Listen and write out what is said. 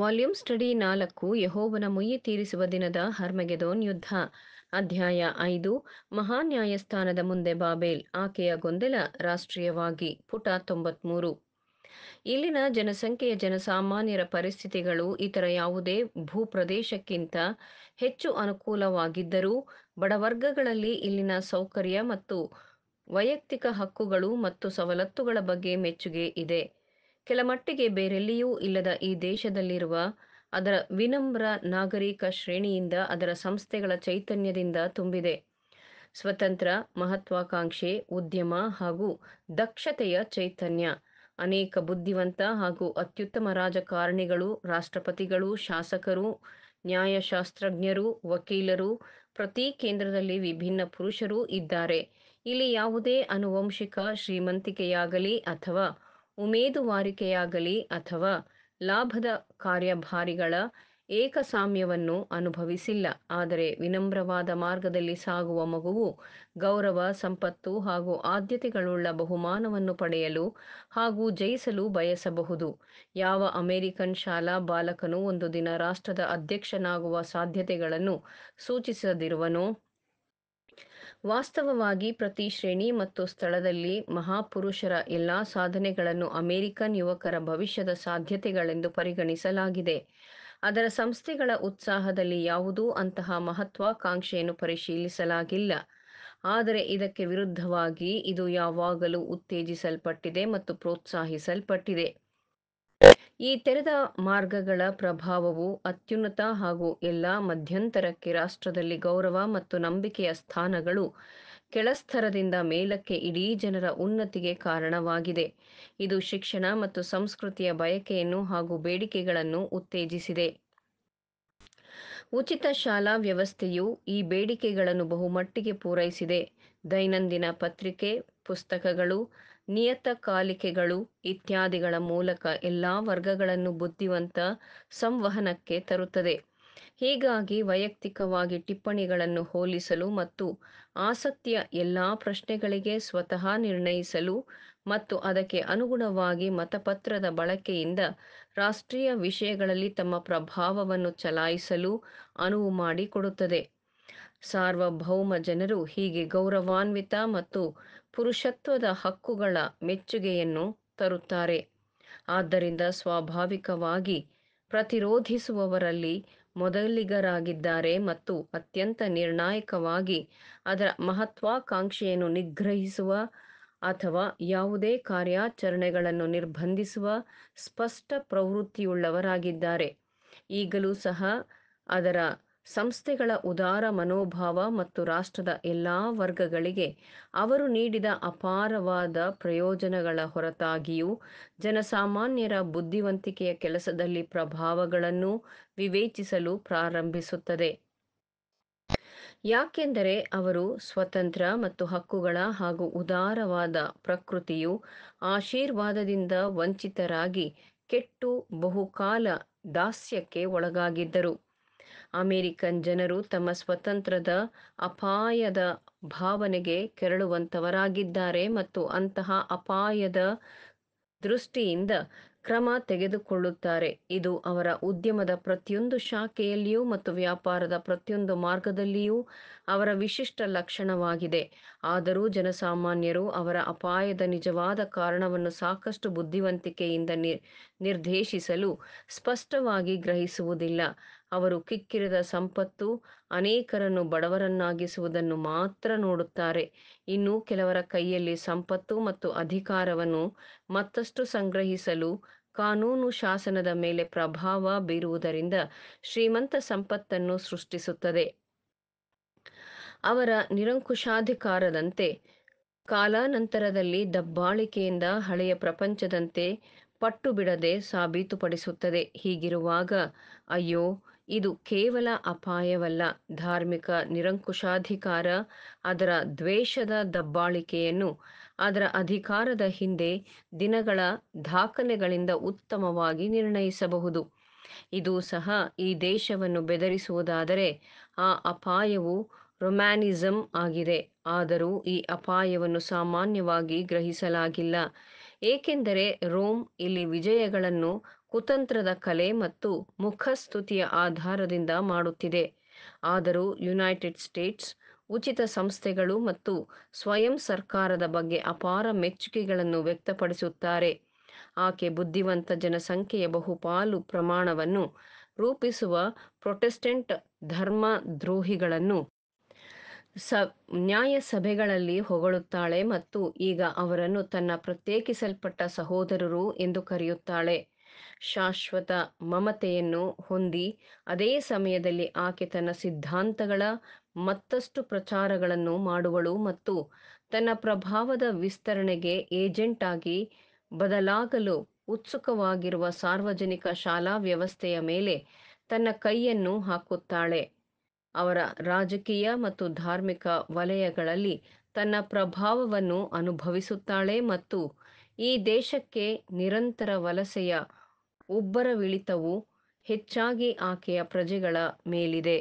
volume study ನಾಲ್ಕು ಯಹೋವನ ಮುಯ್ಯಿ ತೀರಿಸುವ ದಿನದ ಹರ್ಮಗೆದೋನ್ ಯುದ್ಧ ಅಧ್ಯಾಯ ಐದು ಮಹಾನ್ಯಾಯಸ್ಥಾನದ ಮುಂದೆ ಬಾಬೇಲ್ ಆಕೆಯ ಗೊಂದಲ ರಾಷ್ಟ್ರೀಯವಾಗಿ ಪುಟ ತೊಂಬತ್ಮೂರು ಇಲ್ಲಿನ ಜನಸಂಖ್ಯೆಯ ಜನಸಾಮಾನ್ಯರ ಪರಿಸ್ಥಿತಿಗಳು ಇತರ ಯಾವುದೇ ಭೂಪ್ರದೇಶಕ್ಕಿಂತ ಹೆಚ್ಚು ಅನುಕೂಲವಾಗಿದ್ದರೂ ಬಡವರ್ಗಗಳಲ್ಲಿ ಇಲ್ಲಿನ ಸೌಕರ್ಯ ಮತ್ತು ವೈಯಕ್ತಿಕ ಹಕ್ಕುಗಳು ಮತ್ತು ಸವಲತ್ತುಗಳ ಬಗ್ಗೆ ಮೆಚ್ಚುಗೆ ಇದೆ ಕೆಲ ಮಟ್ಟಿಗೆ ಬೇರೆಲ್ಲಿಯೂ ಇಲ್ಲದ ಈ ದೇಶದಲ್ಲಿರುವ ಅದರ ವಿನಮ್ರ ನಾಗರಿಕ ಶ್ರೇಣಿಯಿಂದ ಅದರ ಸಂಸ್ಥೆಗಳ ಚೈತನ್ಯದಿಂದ ತುಂಬಿದೆ ಸ್ವತಂತ್ರ ಮಹತ್ವಾಕಾಂಕ್ಷೆ ಉದ್ಯಮ ಹಾಗೂ ದಕ್ಷತೆಯ ಚೈತನ್ಯ ಅನೇಕ ಬುದ್ಧಿವಂತ ಹಾಗೂ ಅತ್ಯುತ್ತಮ ರಾಜಕಾರಣಿಗಳು ರಾಷ್ಟ್ರಪತಿಗಳು ಶಾಸಕರು ನ್ಯಾಯಶಾಸ್ತ್ರಜ್ಞರು ವಕೀಲರು ಪ್ರತಿ ಕೇಂದ್ರದಲ್ಲಿ ವಿಭಿನ್ನ ಪುರುಷರು ಇದ್ದಾರೆ ಇಲ್ಲಿ ಯಾವುದೇ ಅನುವಂಶಿಕ ಶ್ರೀಮಂತಿಕೆಯಾಗಲಿ ಅಥವಾ ಉಮೇದುವಾರಿಕೆಯಾಗಲಿ ಅಥವಾ ಲಾಭದ ಕಾರ್ಯಭಾರಿಗಳ ಏಕಸಾಮ್ಯವನ್ನು ಅನುಭವಿಸಿಲ್ಲ ಆದರೆ ವಿನಮ್ರವಾದ ಮಾರ್ಗದಲ್ಲಿ ಸಾಗುವ ಮಗುವು ಗೌರವ ಸಂಪತ್ತು ಹಾಗೂ ಆದ್ಯತೆಗಳುಳ್ಳ ಬಹುಮಾನವನ್ನು ಪಡೆಯಲು ಹಾಗೂ ಜಯಿಸಲು ಬಯಸಬಹುದು ಯಾವ ಅಮೆರಿಕನ್ ಶಾಲಾ ಬಾಲಕನು ಒಂದು ದಿನ ರಾಷ್ಟ್ರದ ಅಧ್ಯಕ್ಷನಾಗುವ ಸಾಧ್ಯತೆಗಳನ್ನು ಸೂಚಿಸದಿರುವನೋ ವಾಸ್ತವವಾಗಿ ಪ್ರತಿ ಶ್ರೇಣಿ ಮತ್ತು ಸ್ಥಳದಲ್ಲಿ ಮಹಾಪುರುಷರ ಎಲ್ಲಾ ಸಾಧನೆಗಳನ್ನು ಅಮೆರಿಕನ್ ಯುವಕರ ಭವಿಷ್ಯದ ಸಾಧ್ಯತೆಗಳೆಂದು ಪರಿಗಣಿಸಲಾಗಿದೆ ಅದರ ಸಂಸ್ಥೆಗಳ ಉತ್ಸಾಹದಲ್ಲಿ ಯಾವುದೂ ಅಂತಹ ಮಹತ್ವಾಕಾಂಕ್ಷೆಯನ್ನು ಪರಿಶೀಲಿಸಲಾಗಿಲ್ಲ ಆದರೆ ಇದಕ್ಕೆ ವಿರುದ್ಧವಾಗಿ ಇದು ಯಾವಾಗಲೂ ಉತ್ತೇಜಿಸಲ್ಪಟ್ಟಿದೆ ಮತ್ತು ಪ್ರೋತ್ಸಾಹಿಸಲ್ಪಟ್ಟಿದೆ ಈ ತೆರೆದ ಮಾರ್ಗಗಳ ಪ್ರಭಾವವು ಅತ್ಯುನ್ನತ ಹಾಗೂ ಎಲ್ಲ ಮಧ್ಯಂತರಕ್ಕೆ ರಾಷ್ಟ್ರದಲ್ಲಿ ಗೌರವ ಮತ್ತು ನಂಬಿಕೆಯ ಸ್ಥಾನಗಳು ಕೆಳಸ್ತರದಿಂದ ಮೇಲಕ್ಕೆ ಇಡೀ ಜನರ ಉನ್ನತಿಗೆ ಕಾರಣವಾಗಿದೆ ಇದು ಶಿಕ್ಷಣ ಮತ್ತು ಸಂಸ್ಕೃತಿಯ ಬಯಕೆಯನ್ನು ಹಾಗೂ ಬೇಡಿಕೆಗಳನ್ನು ಉತ್ತೇಜಿಸಿದೆ ಉಚಿತ ಶಾಲಾ ವ್ಯವಸ್ಥೆಯು ಈ ಬೇಡಿಕೆಗಳನ್ನು ಬಹುಮಟ್ಟಿಗೆ ಪೂರೈಸಿದೆ ದೈನಂದಿನ ಪತ್ರಿಕೆ ಪುಸ್ತಕಗಳು ನಿಯತಕಾಲಿಕೆಗಳು ಇತ್ಯಾದಿಗಳ ಮೂಲಕ ಎಲ್ಲ ವರ್ಗಗಳನ್ನು ಬುದ್ಧಿವಂತ ಸಂವಹನಕ್ಕೆ ತರುತ್ತದೆ ಹೀಗಾಗಿ ವೈಯಕ್ತಿಕವಾಗಿ ಟಿಪ್ಪಣಿಗಳನ್ನು ಹೋಲಿಸಲು ಮತ್ತು ಆಸಕ್ತಿಯ ಎಲ್ಲ ಪ್ರಶ್ನೆಗಳಿಗೆ ಸ್ವತಃ ನಿರ್ಣಯಿಸಲು ಮತ್ತು ಅದಕ್ಕೆ ಅನುಗುಣವಾಗಿ ಮತಪತ್ರದ ಬಳಕೆಯಿಂದ ರಾಷ್ಟ್ರೀಯ ವಿಷಯಗಳಲ್ಲಿ ತಮ್ಮ ಪ್ರಭಾವವನ್ನು ಚಲಾಯಿಸಲು ಅನುವು ಮಾಡಿಕೊಡುತ್ತದೆ ಸಾರ್ವಭೌಮ ಜನರು ಹೀಗೆ ಗೌರವಾನ್ವಿತ ಮತ್ತು ಪುರುಷತ್ವದ ಹಕ್ಕುಗಳ ಮೆಚ್ಚುಗೆಯನ್ನು ತರುತ್ತಾರೆ ಆದ್ದರಿಂದ ಸ್ವಾಭಾವಿಕವಾಗಿ ಪ್ರತಿರೋಧಿಸುವವರಲ್ಲಿ ಮೊದಲಿಗರಾಗಿದ್ದಾರೆ ಮತ್ತು ಅತ್ಯಂತ ನಿರ್ಣಾಯಕವಾಗಿ ಅದರ ಮಹತ್ವಾಕಾಂಕ್ಷೆಯನ್ನು ನಿಗ್ರಹಿಸುವ ಅಥವಾ ಯಾವುದೇ ಕಾರ್ಯಾಚರಣೆಗಳನ್ನು ನಿರ್ಬಂಧಿಸುವ ಸ್ಪಷ್ಟ ಪ್ರವೃತ್ತಿಯುಳ್ಳವರಾಗಿದ್ದಾರೆ ಈಗಲೂ ಸಹ ಅದರ ಸಂಸ್ಥೆಗಳ ಉದಾರ ಮನೋಭಾವ ಮತ್ತು ರಾಷ್ಟ್ರದ ಎಲ್ಲ ವರ್ಗಗಳಿಗೆ ಅವರು ನೀಡಿದ ಅಪಾರವಾದ ಪ್ರಯೋಜನಗಳ ಹೊರತಾಗಿಯೂ ಜನಸಾಮಾನ್ಯರ ಬುದ್ಧಿವಂತಿಕೆಯ ಕೆಲಸದಲ್ಲಿ ಪ್ರಭಾವಗಳನ್ನು ವಿವೇಚಿಸಲು ಪ್ರಾರಂಭಿಸುತ್ತದೆ ಯಾಕೆಂದರೆ ಅವರು ಸ್ವತಂತ್ರ ಮತ್ತು ಹಕ್ಕುಗಳ ಹಾಗೂ ಉದಾರವಾದ ಪ್ರಕೃತಿಯು ಆಶೀರ್ವಾದದಿಂದ ವಂಚಿತರಾಗಿ ಕೆಟ್ಟು ಬಹುಕಾಲ ದಾಸ್ಯಕ್ಕೆ ಒಳಗಾಗಿದ್ದರು ಅಮೆರಿಕನ್ ಜನರು ತಮ್ಮ ಸ್ವತಂತ್ರದ ಅಪಾಯದ ಭಾವನೆಗೆ ಕೆರಳುವಂತವರಾಗಿದ್ದಾರೆ ಮತ್ತು ಅಂತಹ ಅಪಾಯದ ದೃಷ್ಟಿಯಿಂದ ಕ್ರಮ ತೆಗೆದುಕೊಳ್ಳುತ್ತಾರೆ ಇದು ಅವರ ಉದ್ಯಮದ ಪ್ರತಿಯೊಂದು ಶಾಖೆಯಲ್ಲಿಯೂ ಮತ್ತು ವ್ಯಾಪಾರದ ಪ್ರತಿಯೊಂದು ಮಾರ್ಗದಲ್ಲಿಯೂ ಅವರ ವಿಶಿಷ್ಟ ಲಕ್ಷಣವಾಗಿದೆ ಆದರೂ ಜನಸಾಮಾನ್ಯರು ಅವರ ಅಪಾಯದ ನಿಜವಾದ ಕಾರಣವನ್ನು ಸಾಕಷ್ಟು ಬುದ್ಧಿವಂತಿಕೆಯಿಂದ ನಿರ್ದೇಶಿಸಲು ಸ್ಪಷ್ಟವಾಗಿ ಗ್ರಹಿಸುವುದಿಲ್ಲ ಅವರು ಕಿಕ್ಕಿರದ ಸಂಪತ್ತು ಅನೇಕರನ್ನು ಬಡವರನ್ನಾಗಿಸುವುದನ್ನು ಮಾತ್ರ ನೋಡುತ್ತಾರೆ ಇನ್ನು ಕೆಲವರ ಕೈಯಲ್ಲಿ ಸಂಪತ್ತು ಮತ್ತು ಅಧಿಕಾರವನ್ನು ಮತ್ತಷ್ಟು ಸಂಗ್ರಹಿಸಲು ಕಾನೂನು ಶಾಸನದ ಮೇಲೆ ಪ್ರಭಾವ ಬೀರುವುದರಿಂದ ಶ್ರೀಮಂತ ಸಂಪತ್ತನ್ನು ಸೃಷ್ಟಿಸುತ್ತದೆ ಅವರ ನಿರಂಕುಶಾಧಿಕಾರದಂತೆ ಕಾಲಾನಂತರದಲ್ಲಿ ದಬ್ಬಾಳಿಕೆಯಿಂದ ಹಳೆಯ ಪ್ರಪಂಚದಂತೆ ಪಟ್ಟು ಬಿಡದೆ ಸಾಬೀತುಪಡಿಸುತ್ತದೆ ಹೀಗಿರುವಾಗ ಅಯ್ಯೋ ಇದು ಕೇವಲ ಅಪಾಯವಲ್ಲ ಧಾರ್ಮಿಕ ನಿರಂಕುಶಾಧಿಕಾರ ಅದರ ದ್ವೇಷದ ದಬ್ಬಾಳಿಕೆಯನ್ನು ಅದರ ಅಧಿಕಾರದ ಹಿಂದೆ ದಿನಗಳ ದಾಖಲೆಗಳಿಂದ ಉತ್ತಮವಾಗಿ ನಿರ್ಣಯಿಸಬಹುದು ಇದು ಸಹ ಈ ದೇಶವನ್ನು ಬೆದರಿಸುವುದಾದರೆ ಆ ಅಪಾಯವು ರೊಮ್ಯಾನಿಸಮ್ ಆಗಿದೆ ಆದರೂ ಈ ಅಪಾಯವನ್ನು ಸಾಮಾನ್ಯವಾಗಿ ಗ್ರಹಿಸಲಾಗಿಲ್ಲ ಏಕೆಂದರೆ ರೋಮ್ ಇಲ್ಲಿ ವಿಜಯಗಳನ್ನು ಕುತಂತ್ರದ ಕಲೆ ಮತ್ತು ಮುಖಸ್ತುತಿಯ ಆಧಾರದಿಂದ ಮಾಡುತ್ತಿದೆ ಆದರೂ ಯುನೈಟೆಡ್ ಸ್ಟೇಟ್ಸ್ ಉಚಿತ ಸಂಸ್ಥೆಗಳು ಮತ್ತು ಸ್ವಯಂ ಸರ್ಕಾರದ ಬಗ್ಗೆ ಅಪಾರ ಮೆಚ್ಚುಗೆಗಳನ್ನು ವ್ಯಕ್ತಪಡಿಸುತ್ತಾರೆ ಆಕೆ ಬುದ್ಧಿವಂತ ಜನಸಂಖ್ಯೆಯ ಬಹುಪಾಲು ಪ್ರಮಾಣವನ್ನು ರೂಪಿಸುವ ಪ್ರೊಟೆಸ್ಟೆಂಟ್ ಧರ್ಮದ್ರೋಹಿಗಳನ್ನು ಸ ನ್ಯಾಯ ಸಭೆಗಳಲ್ಲಿ ಹೊಗಳುತ್ತಾಳೆ ಮತ್ತು ಈಗ ಅವರನ್ನು ತನ್ನ ಪ್ರತ್ಯೇಕಿಸಲ್ಪಟ್ಟ ಸಹೋದರರು ಎಂದು ಕರೆಯುತ್ತಾಳೆ ಶಾಶ್ವತ ಮಮತೆಯನ್ನು ಹೊಂದಿ ಅದೇ ಸಮಯದಲ್ಲಿ ಆಕೆ ತನ್ನ ಸಿದ್ಧಾಂತಗಳ ಮತ್ತಷ್ಟು ಪ್ರಚಾರಗಳನ್ನು ಮಾಡುವಳು ಮತ್ತು ತನ್ನ ಪ್ರಭಾವದ ವಿಸ್ತರಣೆಗೆ ಏಜೆಂಟ್ ಆಗಿ ಬದಲಾಗಲು ಉತ್ಸುಕವಾಗಿರುವ ಸಾರ್ವಜನಿಕ ಶಾಲಾ ವ್ಯವಸ್ಥೆಯ ಮೇಲೆ ತನ್ನ ಕೈಯನ್ನು ಹಾಕುತ್ತಾಳೆ ಅವರ ರಾಜಕೀಯ ಮತ್ತು ಧಾರ್ಮಿಕ ವಲಯಗಳಲ್ಲಿ ತನ್ನ ಪ್ರಭಾವವನ್ನು ಅನುಭವಿಸುತ್ತಾಳೆ ಮತ್ತು ಈ ದೇಶಕ್ಕೆ ನಿರಂತರ ವಲಸೆಯ ಉಬ್ಬರವಿಳಿತವು ಹೆಚ್ಚಾಗಿ ಆಕೆಯ ಪ್ರಜೆಗಳ ಮೇಲಿದೆ